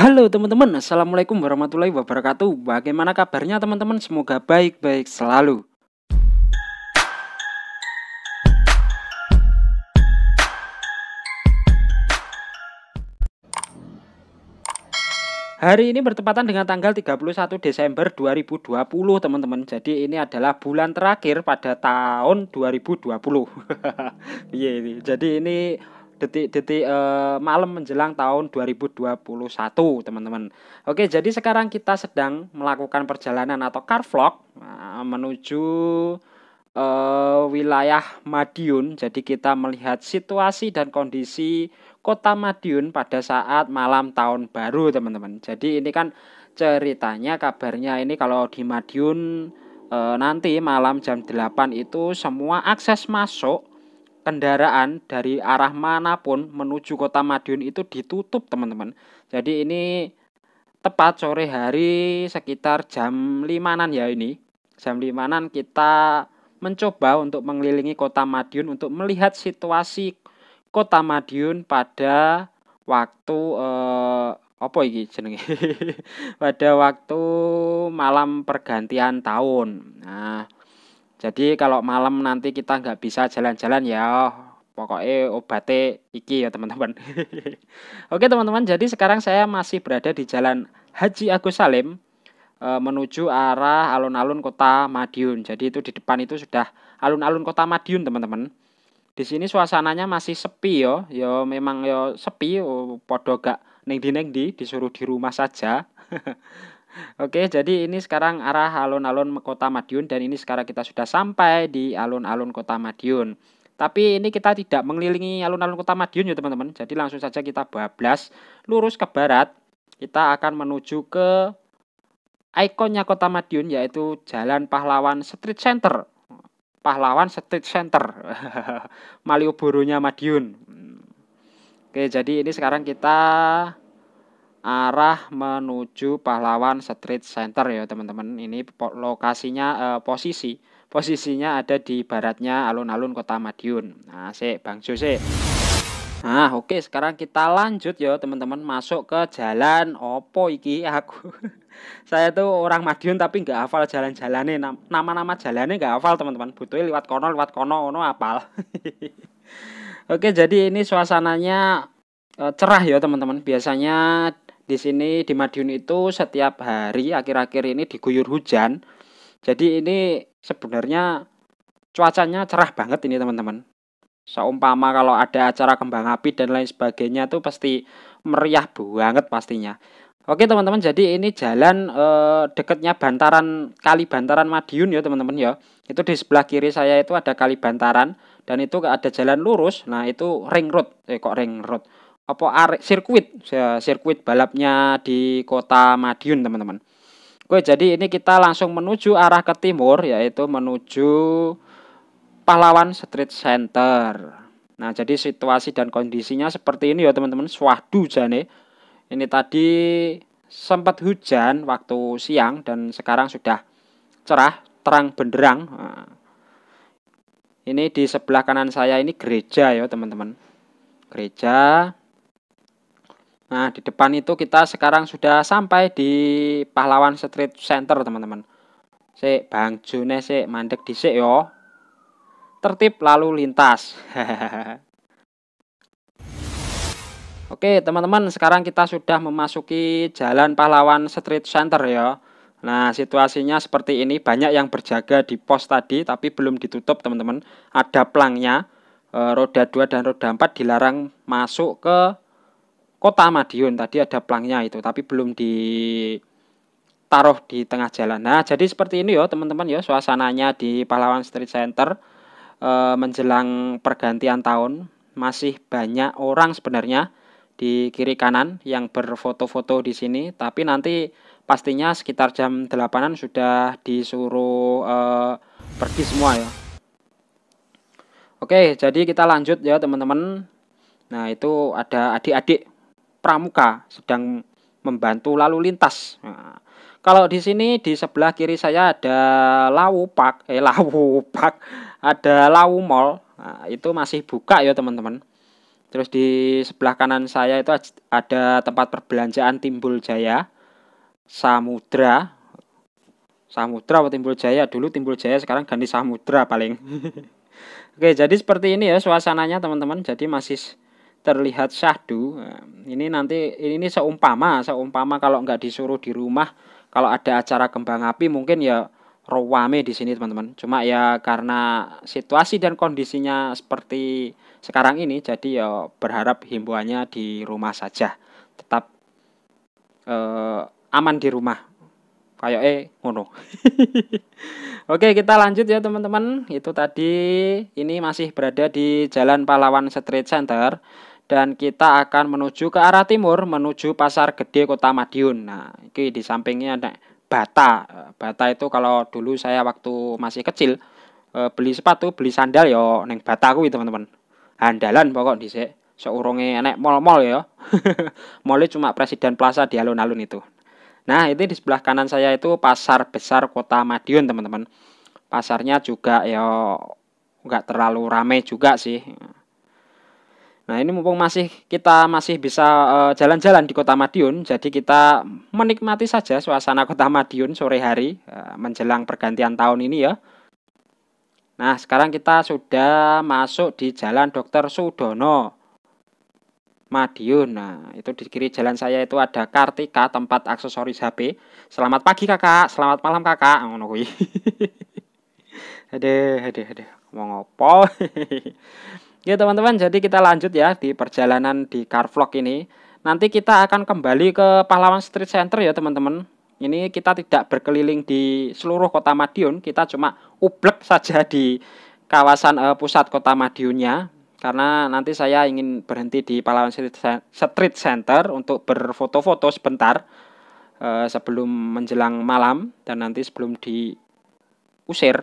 Halo teman-teman, Assalamualaikum warahmatullahi wabarakatuh Bagaimana kabarnya teman-teman? Semoga baik-baik selalu Hari ini bertepatan dengan tanggal 31 Desember 2020 teman-teman Jadi ini adalah bulan terakhir pada tahun 2020 iya, iya. Jadi ini detik-detik uh, eh, malam menjelang tahun 2021, teman-teman. Oke, jadi sekarang kita sedang melakukan perjalanan atau car vlog uh, menuju uh, wilayah Madiun. Jadi kita melihat situasi dan kondisi kota Madiun pada saat malam tahun baru, teman-teman. Jadi ini kan ceritanya kabarnya ini kalau di Madiun e, nanti malam jam 8 itu semua akses masuk kendaraan dari arah manapun menuju kota Madiun itu ditutup teman-teman. Jadi ini tepat sore hari sekitar jam limanan ya ini. Jam limanan kita mencoba untuk mengelilingi kota Madiun untuk melihat situasi kota Madiun pada waktu eh, apa ini jenenge? pada waktu malam pergantian tahun. Nah, jadi kalau malam nanti kita nggak bisa jalan-jalan ya oh, pokoknya obatnya iki ya teman-teman. Oke teman-teman, jadi sekarang saya masih berada di Jalan Haji Agus Salim eh, menuju arah alun-alun Kota Madiun. Jadi itu di depan itu sudah alun-alun Kota Madiun, teman-teman. Di sini suasananya masih sepi yo, yo memang yo sepi, yo, oh, podo gak neng di neng di disuruh di rumah saja. Oke, jadi ini sekarang arah alun-alun kota Madiun dan ini sekarang kita sudah sampai di alun-alun kota Madiun. Tapi ini kita tidak mengelilingi alun-alun kota Madiun ya teman-teman. Jadi langsung saja kita bablas lurus ke barat. Kita akan menuju ke ikonnya kota Madiun yaitu Jalan Pahlawan Street Center. Pahlawan Street Center. Malioboro-nya Madiun. Oke, jadi ini sekarang kita arah menuju Pahlawan Street Center ya teman-teman. Ini lokasinya eh, posisi posisinya ada di baratnya alun-alun Kota Madiun. Nah, sik Bang Jose. Nah, oke sekarang kita lanjut ya teman-teman masuk ke jalan opo iki aku. Saya tuh orang Madiun tapi nggak hafal jalan-jalannya, nama-nama jalannya nggak hafal teman-teman. Butuh lewat kono, lewat kono, ono hafal. oke, jadi ini suasananya eh, cerah ya teman-teman. Biasanya di sini di Madiun itu setiap hari akhir-akhir ini diguyur hujan. Jadi ini sebenarnya cuacanya cerah banget ini teman-teman. Seumpama kalau ada acara kembang api dan lain sebagainya tuh pasti meriah banget pastinya. Oke teman-teman, jadi ini jalan e, dekatnya Bantaran Kali Bantaran Madiun ya teman-teman ya. Itu di sebelah kiri saya itu ada Kali Bantaran dan itu ada jalan lurus. Nah, itu ring road. Eh kok ring road? apa sirkuit sirkuit balapnya di kota Madiun teman-teman Oke jadi ini kita langsung menuju arah ke timur yaitu menuju Pahlawan Street Center Nah jadi situasi dan kondisinya seperti ini ya teman-teman swadu jane ini tadi sempat hujan waktu siang dan sekarang sudah cerah terang benderang nah, ini di sebelah kanan saya ini gereja ya teman-teman gereja Nah, di depan itu kita sekarang sudah sampai di Pahlawan Street Center, teman-teman. Sik, Bang June sik mandek dhisik yo. Tertib lalu lintas. Oke, teman-teman, sekarang kita sudah memasuki Jalan Pahlawan Street Center ya. Nah, situasinya seperti ini, banyak yang berjaga di pos tadi tapi belum ditutup, teman-teman. Ada pelangnya, eh, roda 2 dan roda 4 dilarang masuk ke kota Madiun tadi ada plangnya itu tapi belum ditaruh di tengah jalan nah jadi seperti ini ya teman-teman ya suasananya di Pahlawan Street Center e, menjelang pergantian tahun masih banyak orang sebenarnya di kiri kanan yang berfoto-foto di sini tapi nanti pastinya sekitar jam 8an sudah disuruh e, pergi semua ya Oke, jadi kita lanjut ya teman-teman. Nah, itu ada adik-adik pramuka sedang membantu lalu lintas. Nah, kalau di sini di sebelah kiri saya ada Lawu Park, eh Lawu Park, ada Lawu Mall. Nah, itu masih buka ya teman-teman. Terus di sebelah kanan saya itu ada tempat perbelanjaan Timbul Jaya, Samudra. Samudra atau Timbul Jaya dulu Timbul Jaya sekarang ganti Samudra paling. Oke, jadi seperti ini ya suasananya teman-teman. Jadi masih terlihat syahdu. Eh, ini nanti ini seumpama, seumpama kalau nggak disuruh di rumah, kalau ada acara kembang api mungkin ya rowame di sini teman-teman. Cuma ya karena situasi dan kondisinya seperti sekarang ini, jadi ya berharap himbauannya di rumah saja, tetap eh, aman di rumah. Kayak eh ngono. Oke, kita lanjut ya teman-teman. Itu tadi ini masih berada di Jalan Pahlawan Street Center dan kita akan menuju ke arah timur menuju Pasar Gede Kota Madiun. Nah, ini di sampingnya ada bata. Eh, bata itu kalau dulu saya waktu masih kecil eh, beli sepatu, beli sandal yo neng bata kuwi, teman-teman. Andalan pokok di se Seurungnya enak mal-mal ya. Mallnya cuma Presiden Plaza di alun-alun itu. Nah, itu di sebelah kanan saya itu Pasar Besar Kota Madiun, teman-teman. Pasarnya juga ya nggak terlalu ramai juga sih Nah, ini mumpung masih kita masih bisa eh, jalan-jalan uh, di Kota Madiun, jadi kita menikmati saja suasana Kota Madiun sore hari uh, menjelang pergantian tahun ini ya. Nah, sekarang kita sudah masuk di Jalan Dr. Sudono. Madiun. Nah, itu di kiri jalan saya itu ada Kartika tempat aksesoris HP. Selamat pagi Kakak, selamat malam Kakak. Ngono kuwi. Aduh, aduh, aduh. Mau ngopo? Ya teman-teman, jadi kita lanjut ya di perjalanan di car vlog ini. Nanti kita akan kembali ke Pahlawan Street Center ya teman-teman. Ini kita tidak berkeliling di seluruh kota Madiun, kita cuma ublek saja di kawasan uh, pusat kota Madiunnya. Karena nanti saya ingin berhenti di Pahlawan Street Center untuk berfoto-foto sebentar uh, sebelum menjelang malam dan nanti sebelum di kusir.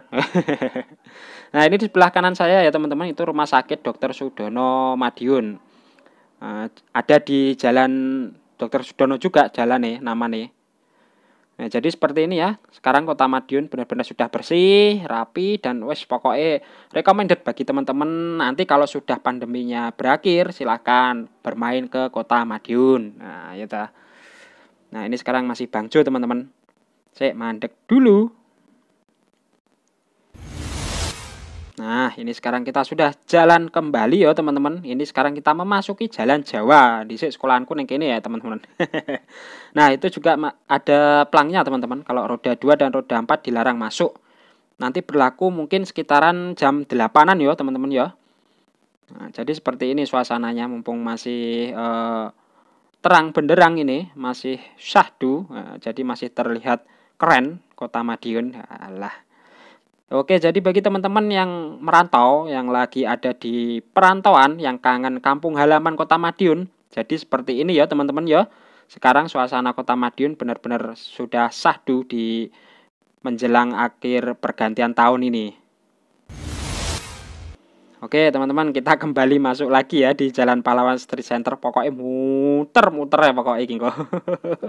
nah ini di sebelah kanan saya ya teman-teman itu rumah sakit Dr. Sudono Madiun. Uh, ada di jalan Dr. Sudono juga jalan nih nama nih. Nah, jadi seperti ini ya. Sekarang Kota Madiun benar-benar sudah bersih, rapi dan wes pokoknya recommended bagi teman-teman nanti kalau sudah pandeminya berakhir silahkan bermain ke Kota Madiun. Nah, ya Nah, ini sekarang masih bangjo teman-teman. Saya mandek dulu. Nah, ini sekarang kita sudah jalan kembali ya, teman-teman. Ini sekarang kita memasuki jalan Jawa. Di sekolahanku ning kini ya, teman-teman. nah, itu juga ada pelangnya, teman-teman. Kalau roda 2 dan roda 4 dilarang masuk. Nanti berlaku mungkin sekitaran jam 8-an ya, teman-teman ya. Nah, jadi seperti ini suasananya mumpung masih eh, terang benderang ini, masih syahdu. Eh, jadi masih terlihat keren kota Madiun. Alah. Oke, jadi bagi teman-teman yang merantau, yang lagi ada di perantauan, yang kangen kampung halaman Kota Madiun, jadi seperti ini ya teman-teman ya. Sekarang suasana Kota Madiun benar-benar sudah sahdu di menjelang akhir pergantian tahun ini. Oke teman-teman kita kembali masuk lagi ya di Jalan Pahlawan Street Center pokoknya muter-muter ya pokoknya kok.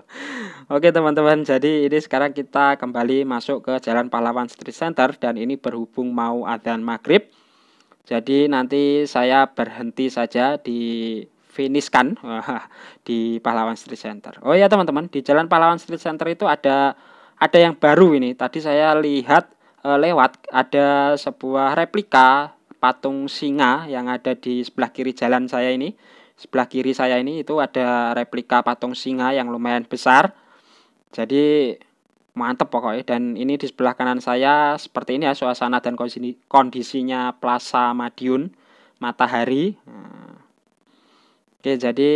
Oke teman-teman jadi ini sekarang kita kembali masuk ke Jalan Pahlawan Street Center dan ini berhubung mau adzan maghrib. Jadi nanti saya berhenti saja di finish di Pahlawan Street Center. Oh ya teman-teman di Jalan Pahlawan Street Center itu ada ada yang baru ini. Tadi saya lihat eh, lewat ada sebuah replika patung singa yang ada di sebelah kiri jalan saya ini. Sebelah kiri saya ini itu ada replika patung singa yang lumayan besar. Jadi mantep pokoknya dan ini di sebelah kanan saya seperti ini ya suasana dan kondisinya Plaza Madiun matahari oke jadi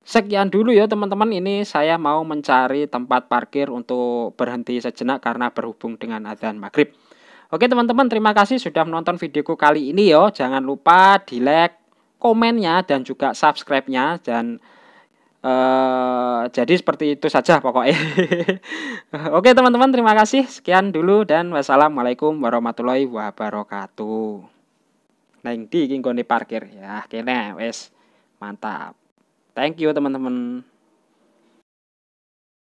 sekian dulu ya teman-teman ini saya mau mencari tempat parkir untuk berhenti sejenak karena berhubung dengan adzan maghrib Oke teman-teman, terima kasih sudah menonton videoku kali ini yo. Jangan lupa di like komennya dan juga subscribe-nya dan uh, jadi seperti itu saja pokoknya. Oke teman-teman, terima kasih. Sekian dulu dan wassalamualaikum warahmatullahi wabarakatuh. nanti di parkir ya, kene wes mantap. Thank you teman-teman.